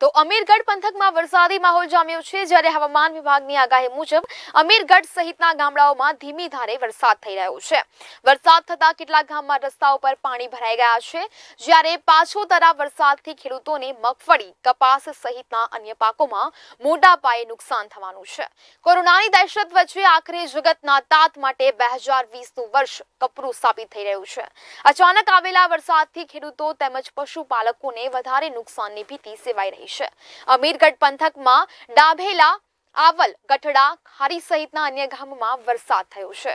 તો અમીરગઢ પંથકમાં વરસાદી માહોલ જામ્યો છે જ્યારે હવામાન વિભાગની આગાહી મુજબ અમીરગઢ સહિતના ગામડાઓમાં ધીમી ધારે વરસાદ થઈ રહ્યો છે વરસાદ થતા કેટલાક ગામમાં રસ્તાઓ પર પાણી ભરાઈ ગયા છે જ્યારે પાછો તરા વરસાદથી ખેડૂતોને મગફળી કપાસ સહિતના અન્ય પાકોમાં મોટા પાયે નુકસાન થવાનું છે કોરોનાની દહેશત વચ્ચે આખરે જગતના તાત માટે બે હજાર વીસનું વર્ષ કપરું સાબિત થઈ રહ્યું છે અચાનક આવેલા વરસાદથી ખેડૂતો તેમજ પશુપાલકોને વધારે નુકસાનની ભીતિ સેવાઈ રહી આવી છે અમીરગઢ પંથકમાં ડાભેલા આવલ ગઠડા ખારી સહિતના અન્ય ગામમાં વરસાદ થયો છે